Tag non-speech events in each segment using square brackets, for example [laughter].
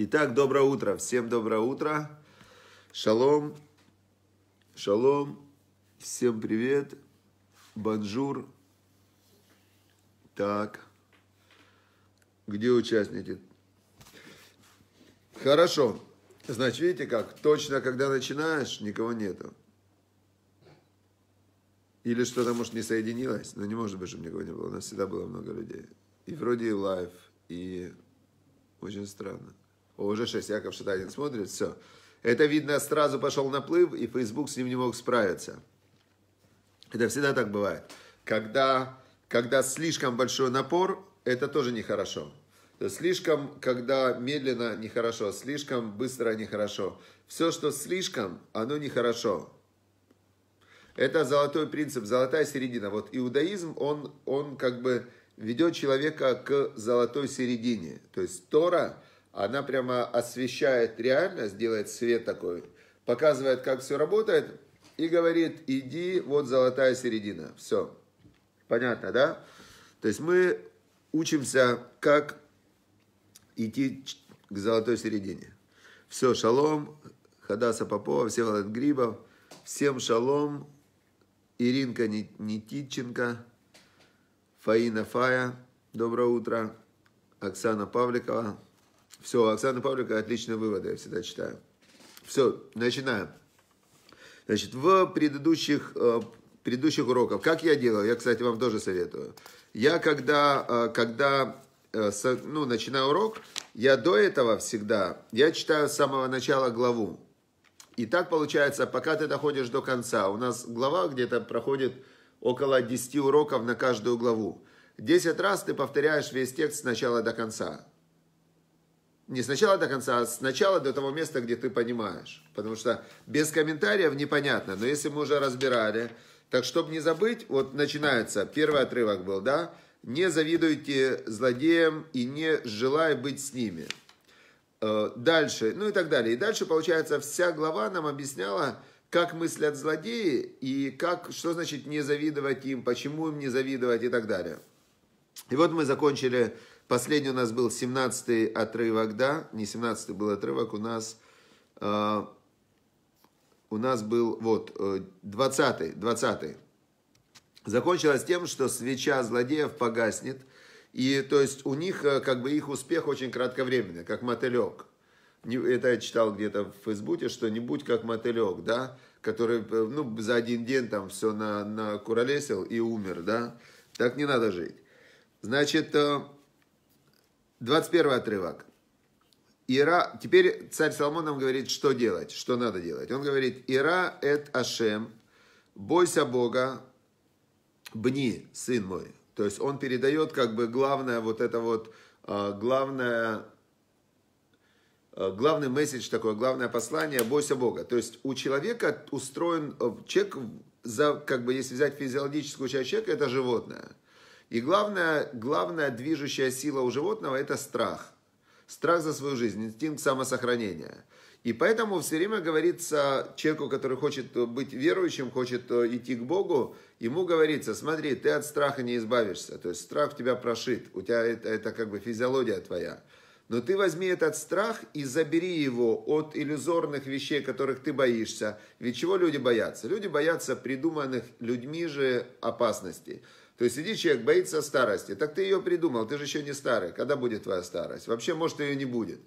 Итак, доброе утро. Всем доброе утро. Шалом. Шалом. Всем привет. Бонжур. Так. Где участники? Хорошо. Значит, видите как? Точно, когда начинаешь, никого нету. Или что-то, может, не соединилось. Но ну, не может быть, чтобы никого не было. У нас всегда было много людей. И вроде и лайв, и очень странно уже 6, Яков Шатанин смотрит, все. Это, видно, сразу пошел наплыв, и Facebook с ним не мог справиться. Это всегда так бывает. Когда, когда слишком большой напор, это тоже нехорошо. То слишком, когда медленно, нехорошо. Слишком быстро, нехорошо. Все, что слишком, оно нехорошо. Это золотой принцип, золотая середина. Вот иудаизм, он, он как бы ведет человека к золотой середине. То есть Тора – она прямо освещает реальность, делает свет такой, показывает, как все работает, и говорит, иди, вот золотая середина. Все. Понятно, да? То есть мы учимся, как идти к золотой середине. Все, шалом, Хадаса Попова, Всеволод Грибов, всем шалом, Иринка Нетиченко, Фаина Фая, доброе утро, Оксана Павликова, все, Оксана Павлика, отличные выводы, я всегда читаю. Все, начинаем. Значит, в предыдущих, э, предыдущих уроках, как я делал, я, кстати, вам тоже советую. Я, когда, э, когда э, ну, начинаю урок, я до этого всегда, я читаю с самого начала главу. И так получается, пока ты доходишь до конца, у нас глава где-то проходит около 10 уроков на каждую главу. 10 раз ты повторяешь весь текст с начала до конца. Не сначала до конца, а сначала до того места, где ты понимаешь. Потому что без комментариев непонятно. Но если мы уже разбирали, так чтобы не забыть, вот начинается, первый отрывок был, да? Не завидуйте злодеям и не желай быть с ними. Э, дальше, ну и так далее. И дальше, получается, вся глава нам объясняла, как мыслят злодеи и как, что значит не завидовать им, почему им не завидовать и так далее. И вот мы закончили Последний у нас был 17-й отрывок, да? Не 17-й был отрывок, у нас, э, у нас был, вот, 20-й, э, 20-й. Закончилось тем, что свеча злодеев погаснет. И, то есть, у них, э, как бы, их успех очень кратковременный, как мотылек. Это я читал где-то в Фейсбуке, что не будь как мотылек, да? Который, э, ну, за один день там все на, на куролесил и умер, да? Так не надо жить. Значит, 21 отрывок. Ира, теперь царь Соломон нам говорит, что делать, что надо делать. Он говорит, Ира эт Ашем, бойся Бога, бни, сын мой. То есть он передает как бы главное вот это вот, а, главное, а, главный месседж такой, главное послание, бойся Бога. То есть у человека устроен, э, человек, за, как бы если взять физиологическую часть человека, это животное – и главная, главная движущая сила у животного – это страх. Страх за свою жизнь, инстинкт самосохранения. И поэтому все время говорится человеку, который хочет быть верующим, хочет э, идти к Богу, ему говорится, смотри, ты от страха не избавишься. То есть страх тебя прошит, у тебя это, это как бы физиология твоя. Но ты возьми этот страх и забери его от иллюзорных вещей, которых ты боишься. Ведь чего люди боятся? Люди боятся придуманных людьми же опасностей. То есть, сидит человек, боится старости. Так ты ее придумал, ты же еще не старый. Когда будет твоя старость? Вообще, может, ее не будет.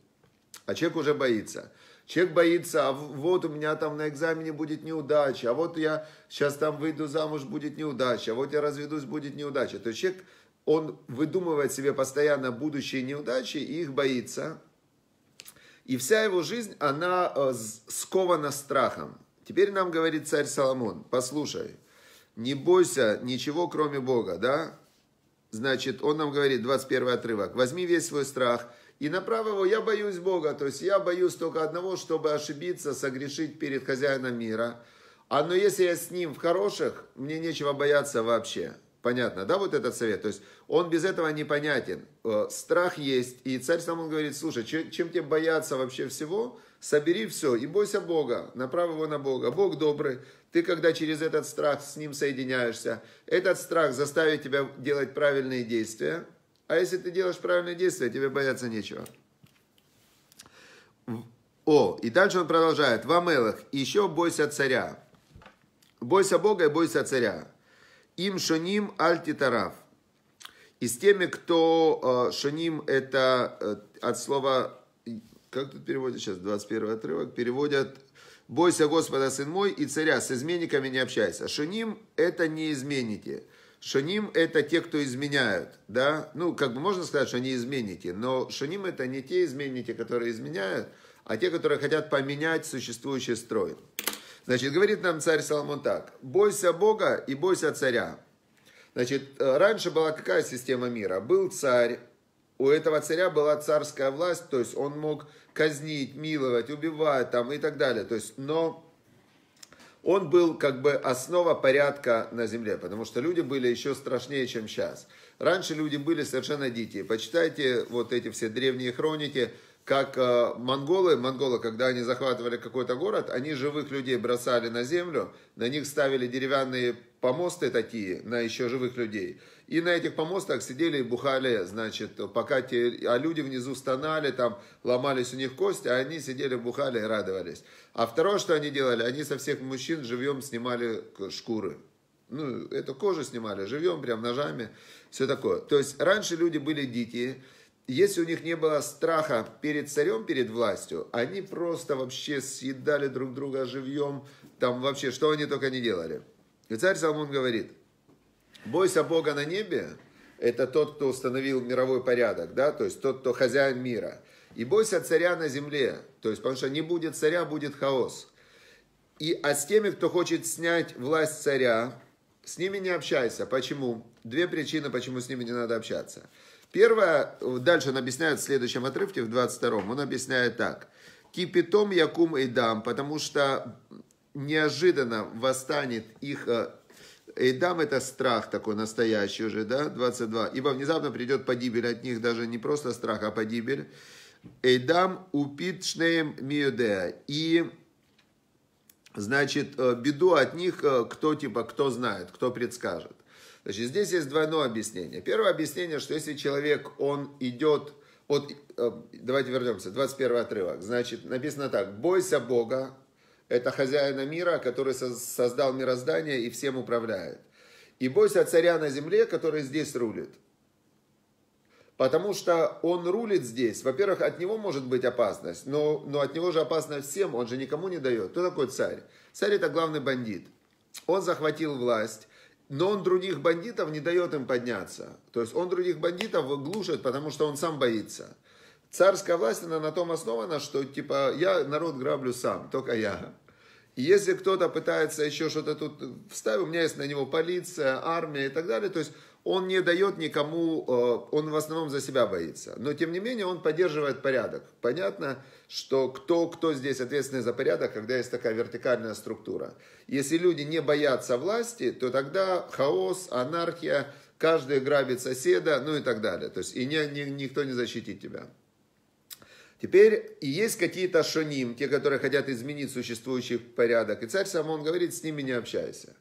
А человек уже боится. Человек боится, а вот у меня там на экзамене будет неудача, а вот я сейчас там выйду замуж, будет неудача, а вот я разведусь, будет неудача. То есть человек, он выдумывает себе постоянно будущие неудачи и их боится. И вся его жизнь, она э, скована страхом. Теперь нам говорит царь Соломон, послушай, не бойся ничего, кроме Бога, да? Значит, он нам говорит, 21 отрывок, возьми весь свой страх и направь его, я боюсь Бога, то есть я боюсь только одного, чтобы ошибиться, согрешить перед хозяином мира. А но если я с ним в хороших, мне нечего бояться вообще. Понятно, да, вот этот совет? То есть он без этого непонятен. Э, страх есть, и царь сам он говорит, слушай, чем тебе бояться вообще всего – Собери все и бойся Бога, направь его на Бога. Бог добрый. Ты, когда через этот страх с ним соединяешься, этот страх заставит тебя делать правильные действия. А если ты делаешь правильные действия, тебе бояться нечего. О, и дальше он продолжает. В Амелах еще бойся царя. Бойся Бога и бойся царя. Им шоним альтитараф. И с теми, кто э, шоним, это э, от слова как тут переводят сейчас, 21 отрывок, переводят «Бойся Господа, сын мой, и царя, с изменниками не общайся». Шуним – это не измените. Шуним – это те, кто изменяют, да? Ну, как бы можно сказать, что они измените, но шуним – это не те изменники, которые изменяют, а те, которые хотят поменять существующий строй. Значит, говорит нам царь Соломон так, «Бойся Бога и бойся царя». Значит, раньше была какая система мира? Был царь, у этого царя была царская власть, то есть он мог казнить, миловать, убивать там и так далее. То есть, но он был как бы основа порядка на земле, потому что люди были еще страшнее, чем сейчас. Раньше люди были совершенно дикие. Почитайте вот эти все древние хроники, как э, монголы, монголы, когда они захватывали какой-то город, они живых людей бросали на землю, на них ставили деревянные помосты такие на еще живых людей. И на этих помостах сидели и бухали, значит, пока те, а люди внизу стонали, там ломались у них кости, а они сидели, бухали и радовались. А второе, что они делали, они со всех мужчин живьем снимали шкуры. Ну, эту кожу снимали живьем, прям ножами, все такое. То есть раньше люди были дикие, если у них не было страха перед царем, перед властью, они просто вообще съедали друг друга живьем, там вообще, что они только не делали. И царь Соломон говорит, бойся Бога на небе, это тот, кто установил мировой порядок, да, то есть тот, кто хозяин мира. И бойся царя на земле, то есть, потому что не будет царя, будет хаос. И, а с теми, кто хочет снять власть царя, с ними не общайся. Почему? Две причины, почему с ними не надо общаться. Первое, дальше он объясняет в следующем отрывке, в 22-м, он объясняет так. «Кипятом якум и дам», потому что неожиданно восстанет их э, Эйдам это страх такой настоящий уже, да, 22. Ибо внезапно придет погибель от них, даже не просто страх, а погибель. Эйдам упит шнеем миюдея. И, значит, э, беду от них, э, кто типа, кто знает, кто предскажет. Значит, здесь есть двойное объяснение. Первое объяснение, что если человек, он идет вот Давайте вернемся, 21 отрывок. Значит, написано так. «Бойся Бога, это хозяина мира, который создал мироздание и всем управляет. И бойся царя на земле, который здесь рулит. Потому что он рулит здесь. Во-первых, от него может быть опасность, но, но от него же опасно всем, он же никому не дает. Кто такой царь? Царь это главный бандит. Он захватил власть, но он других бандитов не дает им подняться. То есть он других бандитов глушит, потому что он сам боится. Царская власть, она на том основана, что типа я народ граблю сам, только я. И если кто-то пытается еще что-то тут вставить, у меня есть на него полиция, армия и так далее, то есть он не дает никому, э, он в основном за себя боится. Но тем не менее он поддерживает порядок. Понятно, что кто, кто здесь ответственный за порядок, когда есть такая вертикальная структура. Если люди не боятся власти, то тогда хаос, анархия, каждый грабит соседа, ну и так далее. То есть и не, не, никто не защитит тебя. Теперь и есть какие-то шоним, те, которые хотят изменить существующий порядок. И царь Соломон говорит, с ними не общайся.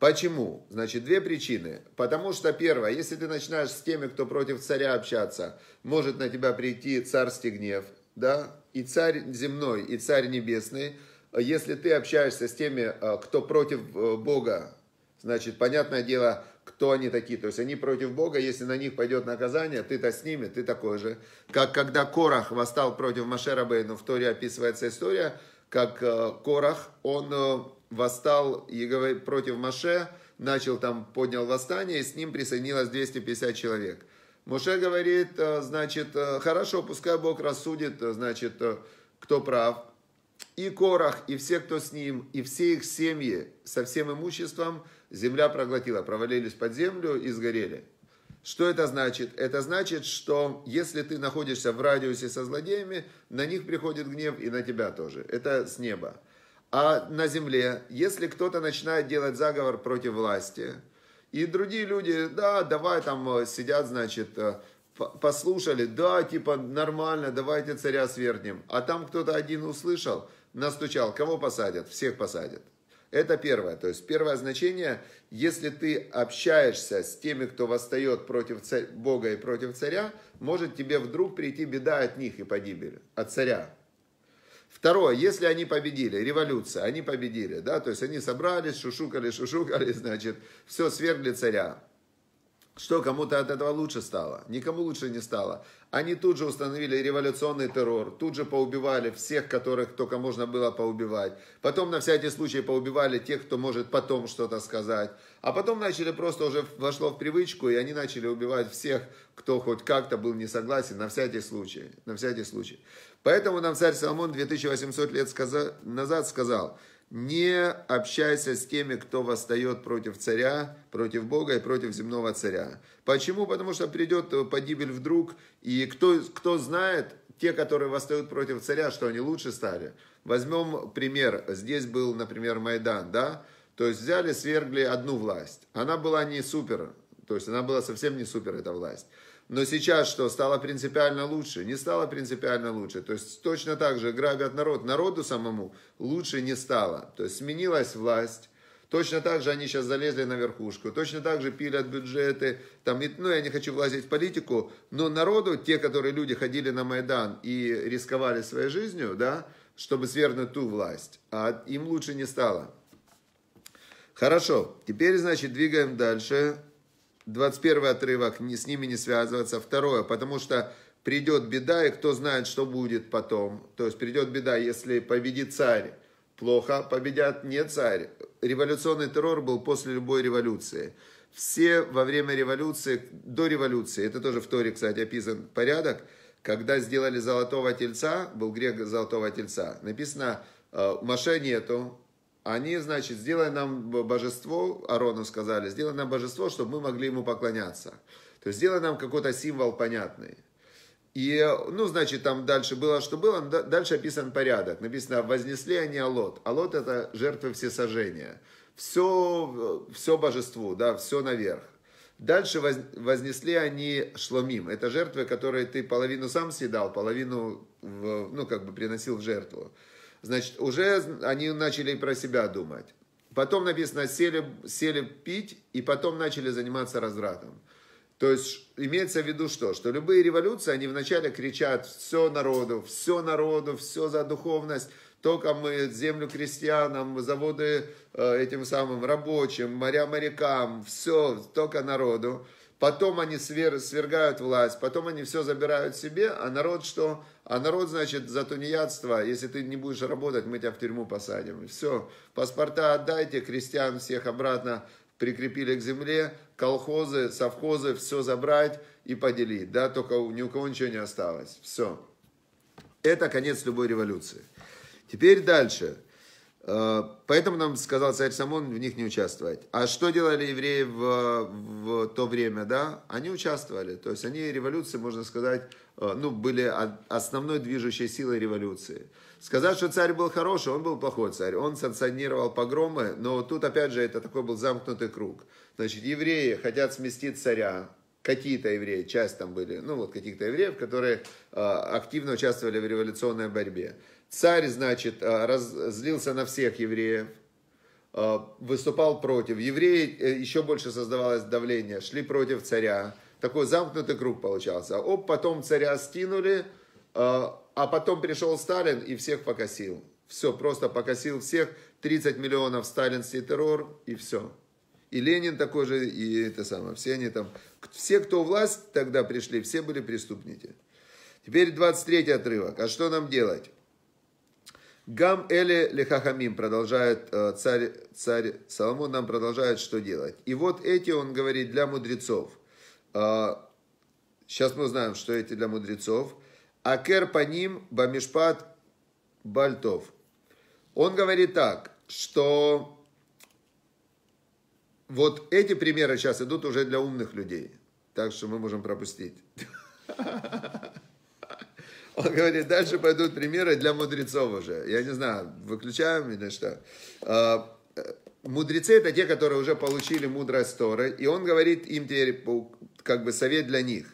Почему? Значит, две причины. Потому что, первое, если ты начинаешь с теми, кто против царя общаться, может на тебя прийти царский гнев, да, и царь земной, и царь небесный. Если ты общаешься с теми, э, кто против э, Бога, значит, понятное дело, кто они такие. То есть они против Бога, если на них пойдет наказание, ты-то с ними, ты такой же. Как когда Корах восстал против Машера Бейну, в Торе описывается история, как э, Корах, он э, восстал против Маше, начал там, поднял восстание, и с ним присоединилось 250 человек. Моше говорит, э, значит, хорошо, пускай Бог рассудит, значит, кто прав. И Корах, и все, кто с ним, и все их семьи со всем имуществом земля проглотила, провалились под землю и сгорели. Что это значит? Это значит, что если ты находишься в радиусе со злодеями, на них приходит гнев и на тебя тоже. Это с неба. А на земле, если кто-то начинает делать заговор против власти, и другие люди, да, давай там э, сидят, значит, э, послушали, да, типа нормально, давайте царя свергнем. А там кто-то один услышал, настучал, кого посадят? Всех посадят. Это первое. То есть первое значение, если ты общаешься с теми, кто восстает против царь, Бога и против царя, может тебе вдруг прийти беда от них и погибель, от царя. Второе, если они победили, революция, они победили, да, то есть они собрались, шушукали, шушукали, [laughs] значит, все свергли царя. Что, кому-то от этого лучше стало? Никому лучше не стало. Они тут же установили революционный террор, тут же поубивали всех, которых только можно было поубивать. Потом на всякий случай поубивали тех, кто может потом что-то сказать. А потом начали просто уже вошло в привычку, и они начали убивать всех, кто хоть как-то был не согласен, на всякий случай. На всякий случай. Поэтому нам царь Соломон 2800 лет сказа- назад сказал – не общайся с теми, кто восстает против царя, против Бога и против земного царя. Почему? Потому что придет погибель вдруг, и кто, кто знает, те, которые восстают против царя, что они лучше стали. Возьмем пример. Здесь был, например, Майдан, да? То есть взяли, свергли одну власть. Она была не супер, то есть она была совсем не супер, эта власть. Но сейчас что, стало принципиально лучше? Не стало принципиально лучше. То есть точно так же грабят народ. Народу самому лучше не стало. То есть сменилась власть. Точно так же они сейчас залезли на верхушку. Точно так же пилят бюджеты. Там, ну, я не хочу влазить в политику. Но народу, те, которые люди ходили на Майдан и рисковали своей жизнью, да, чтобы свергнуть ту власть, а им лучше не стало. Хорошо, теперь, значит, двигаем дальше. 21 отрывок, не с ними не связываться. Второе, потому что придет беда, и кто знает, что будет потом. То есть придет беда, если победит царь. Плохо, победят не царь. Революционный террор был после любой революции. Все во время революции, до революции, это тоже в Торе, кстати, описан порядок, когда сделали золотого тельца, был грех золотого тельца, написано, э, Маше нету, они, значит, сделай нам божество, Арону сказали, сделай нам божество, чтобы мы могли ему поклоняться. То есть сделай нам какой-то символ понятный. И, ну, значит, там дальше было, что было, дальше описан порядок. Написано, вознесли они Алот. Алот – это жертвы всесожжения. Все, все божеству, да, все наверх. Дальше воз, вознесли они шломим. Это жертвы, которые ты половину сам съедал, половину, в, ну, как бы приносил в жертву. Значит, уже они начали про себя думать. Потом написано, сели, сели пить и потом начали заниматься развратом. То есть имеется в виду что? Что любые революции, они вначале кричат все народу, все народу, все за духовность, только мы землю крестьянам, заводы э, этим самым рабочим, моря морякам, все, только народу. Потом они свер, свергают власть, потом они все забирают себе, а народ что? А народ, значит, за тунеядство, если ты не будешь работать, мы тебя в тюрьму посадим. Все, паспорта отдайте, крестьян всех обратно прикрепили к земле, колхозы, совхозы, все забрать и поделить. Да, только ни у кого ничего не осталось. Все. Это конец любой революции. Теперь дальше. Э, поэтому нам сказал царь Самон в них не участвовать. А что делали евреи в, в то время, да? Они участвовали. То есть они революции, можно сказать, Э, ну, были основной движущей силой революции. Сказать, что царь был хороший, он был плохой царь. Он санкционировал погромы, но тут, опять же, это такой был замкнутый круг. Значит, евреи хотят сместить царя, какие-то евреи, часть там были, ну вот каких-то евреев, которые э, активно участвовали в революционной борьбе. Царь, значит, э, разлился на всех евреев, э, выступал против. Евреи, э, еще больше создавалось давление, шли против царя такой замкнутый круг получался. А оп, потом царя скинули, а, а потом пришел Сталин и всех покосил. Все, просто покосил всех. 30 миллионов сталинский террор и все. И Ленин такой же, и это самое. Все они там, все, кто власть тогда пришли, все были преступники. Теперь 23 отрывок. А что нам делать? Гам Эле Лехахамим продолжает, э, царь, царь Соломон нам продолжает, что делать. И вот эти, он говорит, для мудрецов – Сейчас а, мы знаем, что эти для мудрецов. Акер по ним бамишпат бальтов. Он говорит так, что вот эти примеры сейчас идут уже для умных людей. Так что мы можем пропустить. [laughs] Он говорит, дальше пойдут примеры для мудрецов уже. Я не знаю, выключаем или что. А, э, мудрецы это те, которые уже получили мудрость Торы. И он говорит им теперь как бы совет для них.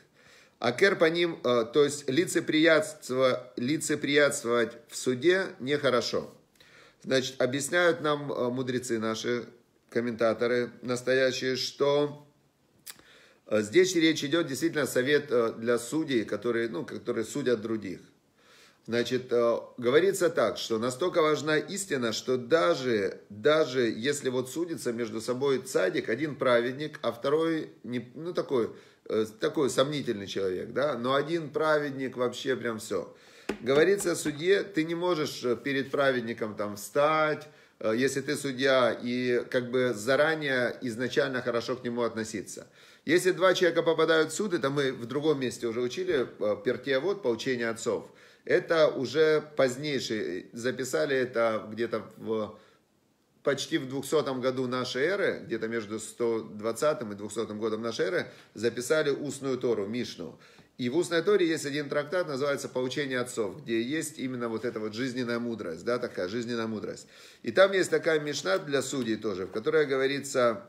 Акер по ним, э, то есть лицеприятство, лицеприятствовать в суде нехорошо. Значит, объясняют нам э, мудрецы наши, комментаторы настоящие, что э, здесь речь идет действительно совет для судей, которые, ну, которые судят других. Значит, э, говорится так, что настолько важна истина, что даже, даже если вот судится между собой цадик, один праведник, а второй, не, ну такой, э, такой сомнительный человек, да, но один праведник вообще прям все. Говорится судье, ты не можешь э, перед праведником там встать, если ты судья, и как бы заранее изначально хорошо к нему относиться. Если два человека попадают в суд, это мы в другом месте уже учили, Пертия вот, поучение отцов – это уже позднейшие, записали это где-то в почти в 200 году нашей эры, где-то между 120 и 200 годом нашей эры, записали устную Тору, Мишну. И в устной Торе есть один трактат, называется «Поучение отцов», где есть именно вот эта вот жизненная мудрость, да, такая жизненная мудрость. И там есть такая мишна для судей тоже, в которой говорится,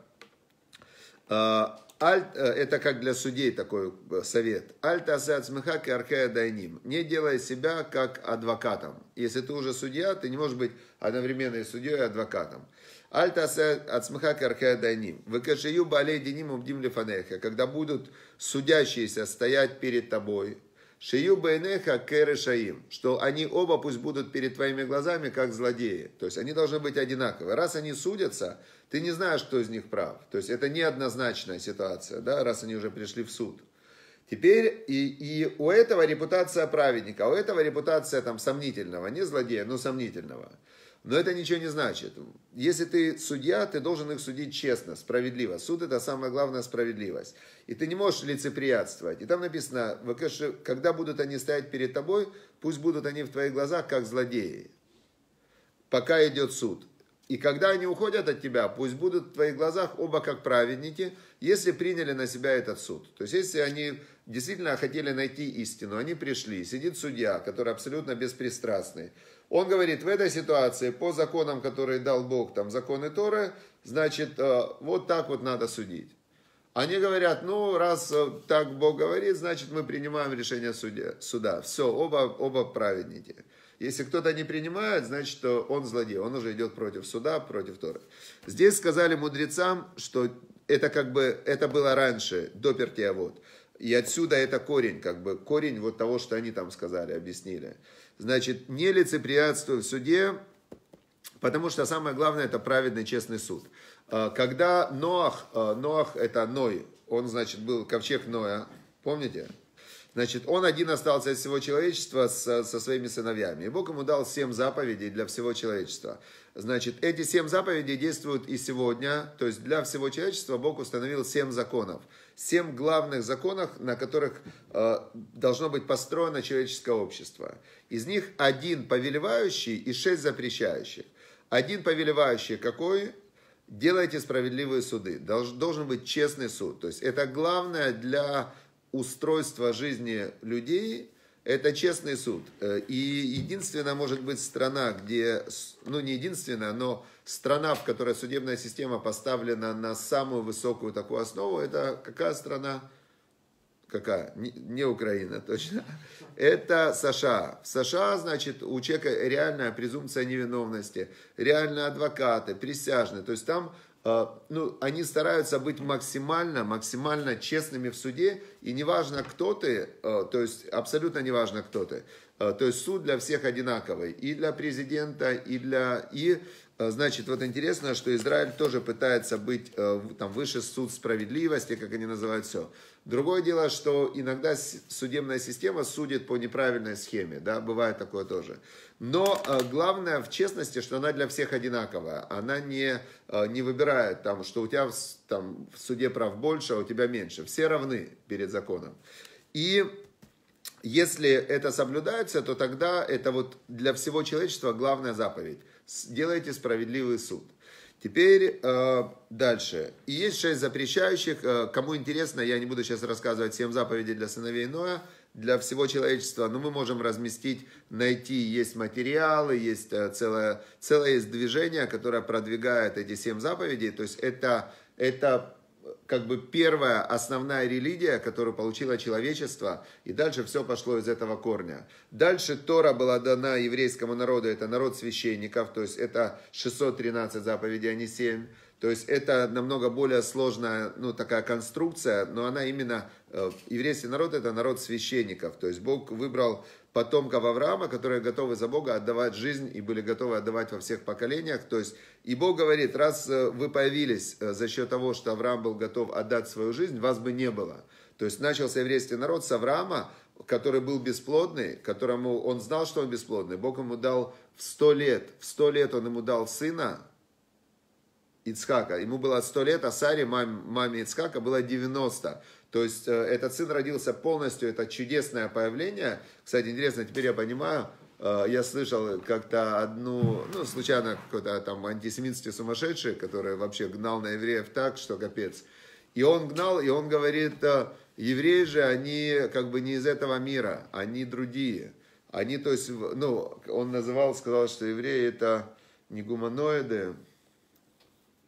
э, Аль, э, это как для судей такой э, совет. Аль тасад смехак и аркея дайним. Не делай себя как адвокатом. Если ты уже судья, ты не можешь быть одновременно и судьей, и адвокатом. Аль тасад от смехак и аркея дайним. Выкашию балей деним убдим лифанеха. Когда будут судящиеся стоять перед тобой, Шию Бейнеха Керешаим, что они оба пусть будут перед твоими глазами, как злодеи. То есть они должны быть одинаковы. Раз они судятся, ты не знаешь, кто из них прав. То есть это неоднозначная ситуация, да, раз они уже пришли в суд. Теперь и, и у этого репутация праведника, у этого репутация там сомнительного, не злодея, но сомнительного. Но это ничего не значит. Если ты судья, ты должен их судить честно, справедливо. Суд – это самая главная справедливость. И ты не можешь лицеприятствовать. И там написано, когда будут они стоять перед тобой, пусть будут они в твоих глазах, как злодеи, пока идет суд. И когда они уходят от тебя, пусть будут в твоих глазах оба как праведники, если приняли на себя этот суд. То есть, если они действительно хотели найти истину, они пришли, сидит судья, который абсолютно беспристрастный, он говорит, в этой ситуации, по законам, которые дал Бог, там законы Торы, значит, э, вот так вот надо судить. Они говорят, ну, раз э, так Бог говорит, значит, мы принимаем решение судя, суда. Все, оба, оба праведники. Если кто-то не принимает, значит, э, он злодей. Он уже идет против суда, против Торы. Здесь сказали мудрецам, что это как бы, это было раньше, до Пертия вот. И отсюда это корень, как бы, корень вот того, что они там сказали, объяснили. Значит, не лицеприятствуй в суде, потому что самое главное это праведный честный суд. А, когда Ноах, а, Ноах это Ной, он, значит, был ковчег Ноя, помните? Значит, он один остался из всего человечества со, со своими сыновьями. И Бог ему дал семь заповедей для всего человечества. Значит, эти семь заповедей действуют и сегодня. То есть для всего человечества Бог установил семь законов. Семь главных законов, на которых э, должно быть построено человеческое общество. Из них один повелевающий и шесть запрещающих. Один повелевающий какой? Делайте справедливые суды. Долж, должен быть честный суд. То есть это главное для устройства жизни людей это честный суд. Э, и единственная, может быть, страна, где, ну не единственная, но страна, в которой судебная система поставлена на самую высокую такую основу, это какая страна? Какая? Не, Украина, точно. Это США. В США, значит, у человека реальная презумпция невиновности, реальные адвокаты, присяжные. То есть там Э, ну, они стараются быть максимально, максимально честными в суде, и неважно, кто ты, э, то есть абсолютно неважно, кто ты. Э, то есть суд для всех одинаковый, и для президента, и для... И, э, значит, вот интересно, что Израиль тоже пытается быть э, там выше суд справедливости, как они называют все. Другое дело, что иногда судебная система судит по неправильной схеме, да, бывает такое тоже. Но главное в честности, что она для всех одинаковая, она не, не выбирает там, что у тебя там, в суде прав больше, а у тебя меньше. Все равны перед законом. И если это соблюдается, то тогда это вот для всего человечества главная заповедь. Делайте справедливый суд. Теперь э, дальше. И есть шесть запрещающих. Э, кому интересно, я не буду сейчас рассказывать всем заповедей для сыновей Ноя, для всего человечества. Но мы можем разместить, найти, есть материалы, есть э, целое, целое есть движение, которое продвигает эти семь заповедей. То есть это, это как бы первая основная религия, которую получило человечество, и дальше все пошло из этого корня. Дальше Тора была дана еврейскому народу, это народ священников, то есть это 613 заповедей, а не 7. То есть это намного более сложная, ну, такая конструкция, но она именно, э, еврейский народ это народ священников, то есть Бог выбрал потомков Авраама, которые готовы за Бога отдавать жизнь и были готовы отдавать во всех поколениях. То есть, и Бог говорит, раз э, вы появились э, за счет того, что Авраам был готов отдать свою жизнь, вас бы не было. То есть, начался еврейский народ с Авраама, который был бесплодный, которому он знал, что он бесплодный. Бог ему дал в сто лет, в сто лет он ему дал сына, Ицхака. Ему было сто лет, а Саре, маме, маме Ицхака, было 90. То есть э, этот сын родился полностью, это чудесное появление. Кстати, интересно, теперь я понимаю, э, я слышал как-то одну, ну, случайно какой-то там антисемитский сумасшедший, который вообще гнал на евреев так, что капец. И он гнал, и он говорит, э, евреи же, они как бы не из этого мира, они другие. Они, то есть, ну, он называл, сказал, что евреи это не гуманоиды,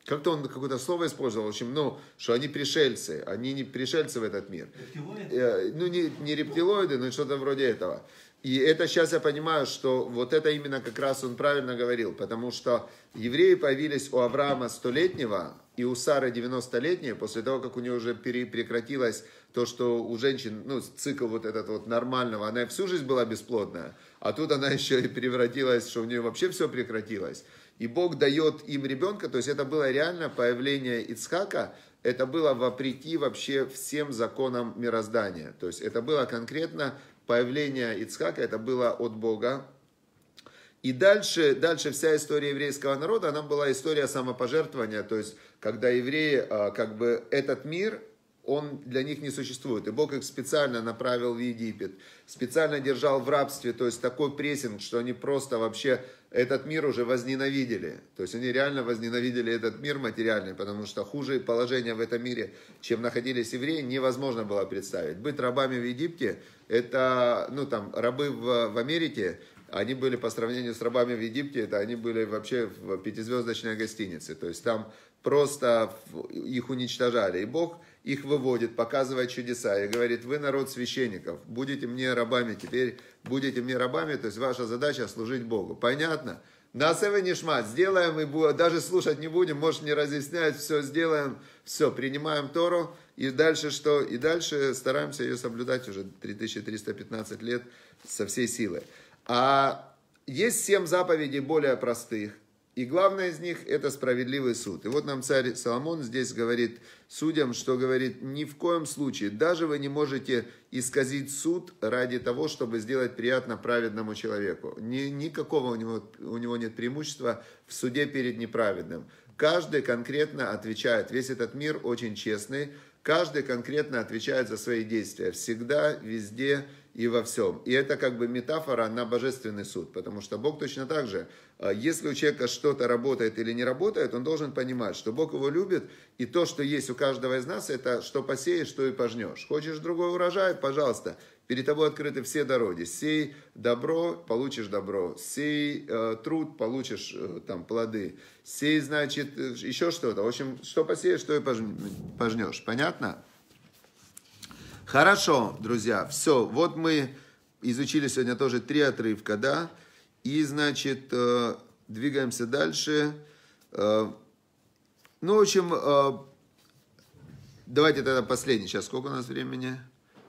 как-то он какое-то слово использовал, в общем, ну, что они пришельцы, они не пришельцы в этот мир. Рептилоиды? Э, ну, не, не рептилоиды, но что-то вроде этого. И это сейчас я понимаю, что вот это именно как раз он правильно говорил, потому что евреи появились у Авраама столетнего и у Сары 90-летней, после того, как у нее уже пере- прекратилось то, что у женщин, ну, цикл вот этот вот нормального, она всю жизнь была бесплодная, а тут она [laughs] еще и превратилась, что у нее вообще все прекратилось. И Бог дает им ребенка, то есть это было реально появление Ицхака, это было вопреки вообще всем законам мироздания. То есть это было конкретно появление Ицхака, это было от Бога. И дальше, дальше вся история еврейского народа, она была история самопожертвования, то есть когда евреи, а, как бы этот мир, он для них не существует. И Бог их специально направил в Египет, специально держал в рабстве, то есть такой прессинг, что они просто вообще этот мир уже возненавидели. То есть они реально возненавидели этот мир материальный, потому что хуже положение в этом мире, чем находились евреи, невозможно было представить. Быть рабами в Египте, это, ну там, рабы в, в Америке, они были по сравнению с рабами в Египте, это они были вообще в пятизвездочной гостинице. То есть там просто их уничтожали. И Бог их выводит, показывая чудеса и говорит, вы народ священников, будете мне рабами теперь, будете мне рабами, то есть ваша задача служить Богу. Понятно? Нас не нишмат, сделаем и даже слушать не будем, может не разъяснять, все сделаем, все, принимаем Тору, и дальше что? И дальше стараемся ее соблюдать уже 3315 лет со всей силы. А есть семь заповедей более простых, и главное из них – это справедливый суд. И вот нам царь Соломон здесь говорит судьям, что говорит, ни в коем случае, даже вы не можете исказить суд ради того, чтобы сделать приятно праведному человеку. Ни, никакого у него, у него нет преимущества в суде перед неправедным. Каждый конкретно отвечает. Весь этот мир очень честный. Каждый конкретно отвечает за свои действия. Всегда, везде и во всем. И это как бы метафора на божественный суд, потому что Бог точно так же – а если у человека что-то работает или не работает, он должен понимать, что Бог его любит, и то, что есть у каждого из нас, это что посеешь, что и пожнешь. Хочешь другой урожай, пожалуйста, перед тобой открыты все дороги. Сей добро, получишь добро. Сей э, труд, получишь э, там плоды. Сей, значит, э, еще что-то. В общем, что посеешь, что и пожнешь. Понятно? Хорошо, друзья, все. Вот мы изучили сегодня тоже три отрывка, да? И, значит, э, двигаемся дальше. Э, ну, в общем, э, давайте тогда последний. Сейчас сколько у нас времени?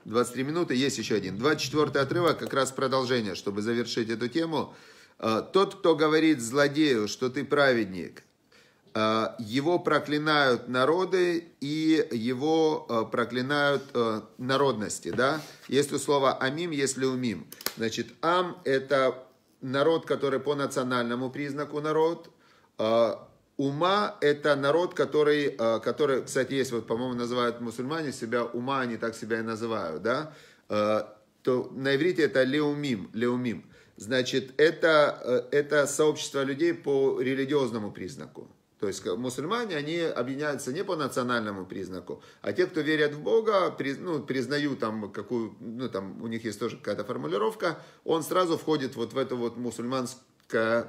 23 минуты, есть еще один. 24 отрывок, а как раз продолжение, чтобы завершить эту тему. Тот, кто говорит злодею, что ты праведник, его проклинают народы и его проклинают народности, да? Есть у слова амим, есть если умим. Значит, ам – это народ, который по национальному признаку народ. А, ума – это народ, который, а, который, кстати, есть, вот, по-моему, называют мусульмане себя, ума они так себя и называют, да? А, то на иврите это леумим, леумим. Значит, это, э, это сообщество людей по религиозному признаку. То есть э, мусульмане, они объединяются не по национальному признаку, а те, кто верят в Бога, приз, ну, признают там какую, ну там у них есть тоже какая-то формулировка, он сразу входит вот в эту вот мусульманскую,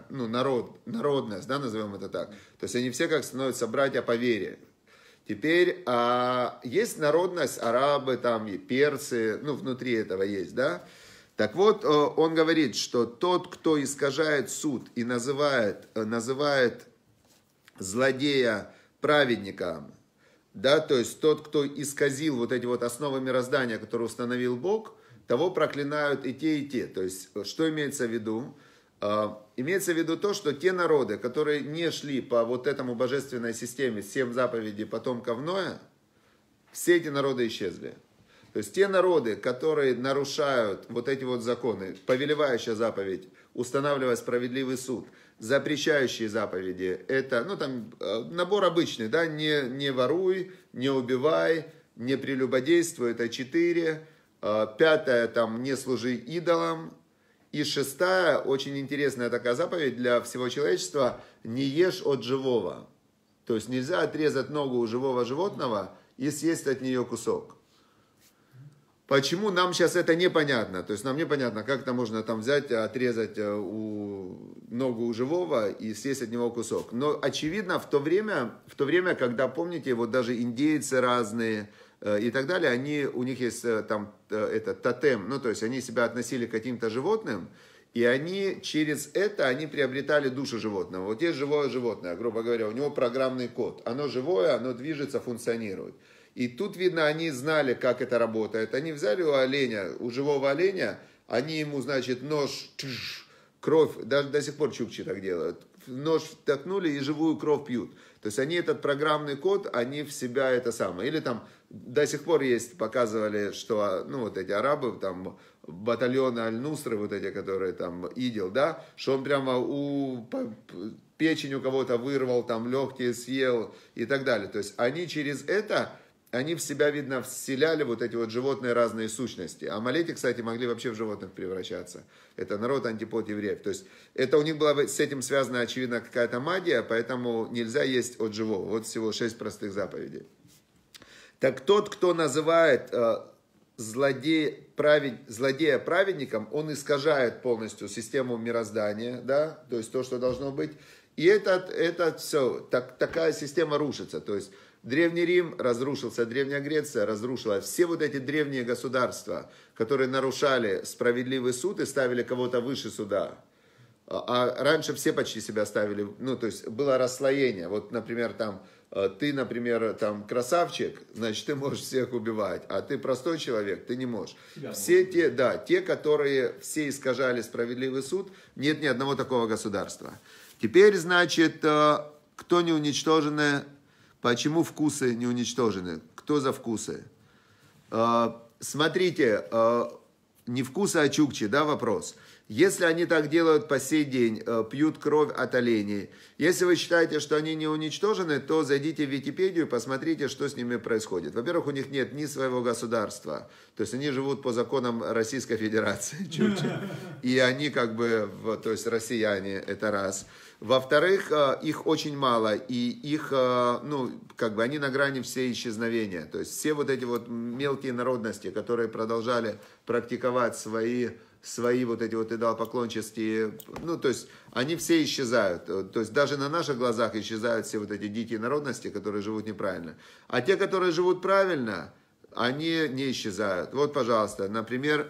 ну, народ, народность, да, назовем это так. То есть они все как становятся братья по вере. Теперь а, есть народность, арабы, там, и персы, ну, внутри этого есть, да. Так вот, э, он говорит, что тот, кто искажает суд и называет, э, называет злодея, праведника, да, то есть тот, кто исказил вот эти вот основы мироздания, которые установил Бог, того проклинают и те, и те. То есть, э, что имеется в виду? А, имеется в виду то, что те народы, которые не шли по вот этому божественной системе, всем заповедей потомков Ноя, все эти народы исчезли. То есть те народы, которые нарушают вот эти вот законы, повелевающая заповедь, устанавливая справедливый суд – запрещающие заповеди. Это, ну, там, э, набор обычный, да, не, не воруй, не убивай, не прелюбодействуй, это четыре. Э, Пятая, там, не служи идолам. И шестая, очень интересная такая заповедь для всего человечества, не ешь от живого. То есть нельзя отрезать ногу у живого животного и съесть от нее кусок. Почему нам сейчас это непонятно? То есть нам непонятно, как это можно там взять, отрезать э, у, ногу у живого и съесть от него кусок. Но очевидно, в то время, в то время когда, помните, вот даже индейцы разные э, и так далее, они, у них есть э, там э, это, тотем, ну то есть они себя относили к каким-то животным, и они через это, они приобретали душу животного. Вот есть живое животное, грубо говоря, у него программный код. Оно живое, оно движется, функционирует. И тут, видно, они знали, как это работает. Они взяли у оленя, у живого оленя, они ему, значит, нож, тш, кровь, даже до сих пор чукчи так делают, нож втокнули и живую кровь пьют. То есть они этот программный код, они в себя это самое. Или там до сих пор есть, показывали, что, ну, вот эти арабы, там, батальоны Аль-Нусры, вот эти, которые там, Идил, да, что он прямо у печень у кого-то вырвал, там, легкие съел и так далее. То есть они через это они в себя, видно, вселяли вот эти вот животные разные сущности. А Амалети, кстати, могли вообще в животных превращаться. Это народ антипод евреев. То есть это у них была с этим связана, очевидно, какая-то магия, поэтому нельзя есть от живого. Вот всего шесть простых заповедей. Так тот, кто называет э, злодей, правед, злодея праведником, он искажает полностью систему мироздания, да, то есть то, что должно быть. И этот, этот все, так, такая система рушится. То есть Древний Рим разрушился, Древняя Греция разрушила. Все вот эти древние государства, которые нарушали справедливый суд и ставили кого-то выше суда. А, а раньше все почти себя ставили, ну, то есть было расслоение. Вот, например, там, э, ты, например, там, красавчик, значит, ты можешь всех убивать, а ты простой человек, ты не можешь. Я все могу. те, да, те, которые все искажали справедливый суд, нет ни одного такого государства. Теперь, значит, э, кто не уничтожены Почему вкусы не уничтожены? Кто за вкусы? А, смотрите, а, не вкусы, а чукчи, да, вопрос. Если они так делают по сей день, а, пьют кровь от оленей, если вы считаете, что они не уничтожены, то зайдите в Википедию и посмотрите, что с ними происходит. Во-первых, у них нет ни своего государства, то есть они живут по законам Российской Федерации, [laughs] чукчи, и они как бы, то есть россияне, это раз – во-вторых, э, их очень мало, и их, э, ну, как бы они на грани все исчезновения. То есть все вот эти вот мелкие народности, которые продолжали практиковать свои, свои вот эти вот идолопоклонческие, ну, то есть они все исчезают. Э, то есть даже на наших глазах исчезают все вот эти дикие народности, которые живут неправильно. А те, которые живут правильно, они не исчезают. Вот, пожалуйста, например,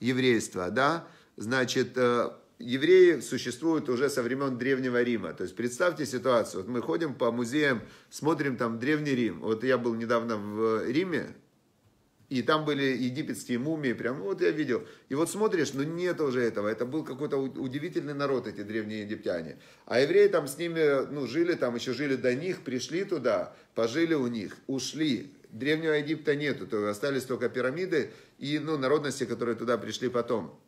еврейство, да, значит, евреи существуют уже со времен Древнего Рима. То есть представьте ситуацию. Вот мы ходим по музеям, смотрим там Древний Рим. Вот я был недавно в э, Риме, и там были египетские мумии, прям вот я видел. И вот смотришь, ну нет уже этого. Это был какой-то удивительный народ, эти древние египтяне. А евреи там с ними, ну, жили там, еще жили до них, пришли туда, пожили у них, ушли. Древнего Египта нету, то остались только пирамиды и, ну, народности, которые туда пришли потом.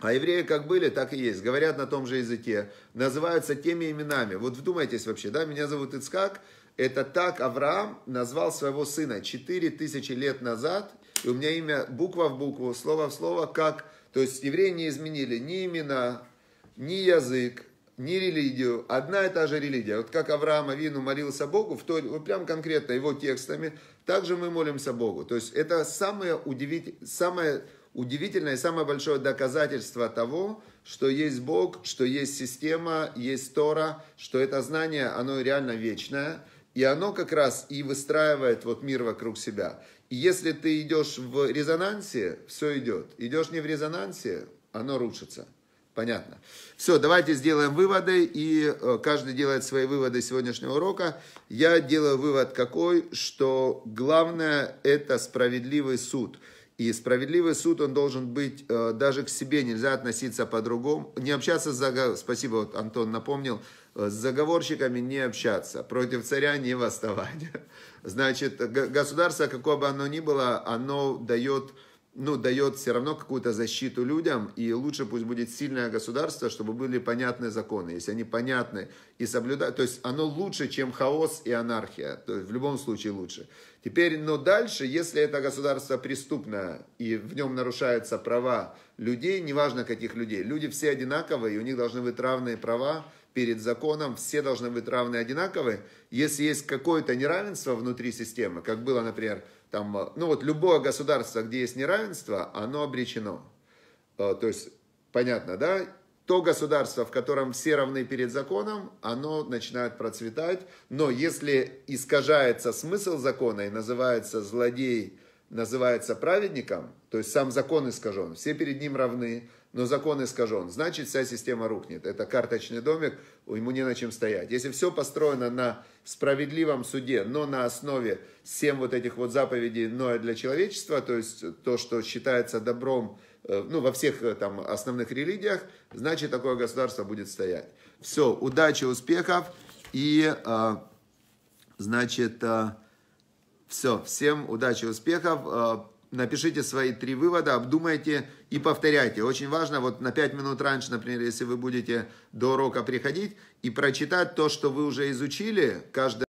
А евреи как были, так и есть. Говорят на том же языке. Называются теми именами. Вот вдумайтесь вообще, да, меня зовут Ицкак. Это так Авраам назвал своего сына 4000 лет назад. И у меня имя буква в букву, слово в слово, как... То есть евреи не изменили ни имена, ни язык, ни религию. Одна и та же религия. Вот как Авраам Авину молился Богу, в той, вот прям конкретно его текстами, Так же мы молимся Богу. То есть это самое удивительное, самое удивительное и самое большое доказательство того, что есть Бог, что есть система, есть Тора, что это знание, оно реально вечное, и оно как раз и выстраивает вот мир вокруг себя. И если ты идешь в резонансе, все идет. Идешь не в резонансе, оно рушится. Понятно. Все, давайте сделаем выводы, и э, каждый делает свои выводы сегодняшнего урока. Я делаю вывод какой, что главное это справедливый суд – и справедливый суд, он должен быть, э, даже к себе нельзя относиться по-другому. Не общаться с заговорщиками, спасибо, вот Антон напомнил, э, с заговорщиками не общаться, против царя не восставать. [laughs] Значит, государство, какое бы оно ни было, оно дает, ну, дает все равно какую-то защиту людям, и лучше пусть будет сильное государство, чтобы были понятны законы. Если они понятны и соблюдают, то есть оно лучше, чем хаос и анархия, то есть в любом случае лучше. Теперь, но дальше, если это государство преступно и в нем нарушаются права людей, неважно каких людей, люди все одинаковые, и у них должны быть равные права перед законом, все должны быть равны одинаковые. Если есть какое-то неравенство внутри системы, как было, например, там, ну вот любое государство, где есть неравенство, оно обречено. Э, то есть, понятно, да? то государство, в котором все равны перед законом, оно начинает процветать. Но если искажается смысл закона и называется злодей, называется праведником, то есть сам закон искажен, все перед ним равны, но закон искажен, значит вся система рухнет. Это карточный домик, ему не на чем стоять. Если все построено на справедливом суде, но на основе всем вот этих вот заповедей, но для человечества, то есть то, что считается добром, Э, ну, во всех э, там основных религиях, значит, такое государство будет стоять. Все, удачи, успехов и, э, значит, все, всем удачи, успехов. Напишите свои три вывода, обдумайте и повторяйте. Очень важно, вот на пять минут раньше, например, если вы будете до урока приходить и прочитать то, что вы уже изучили, каждый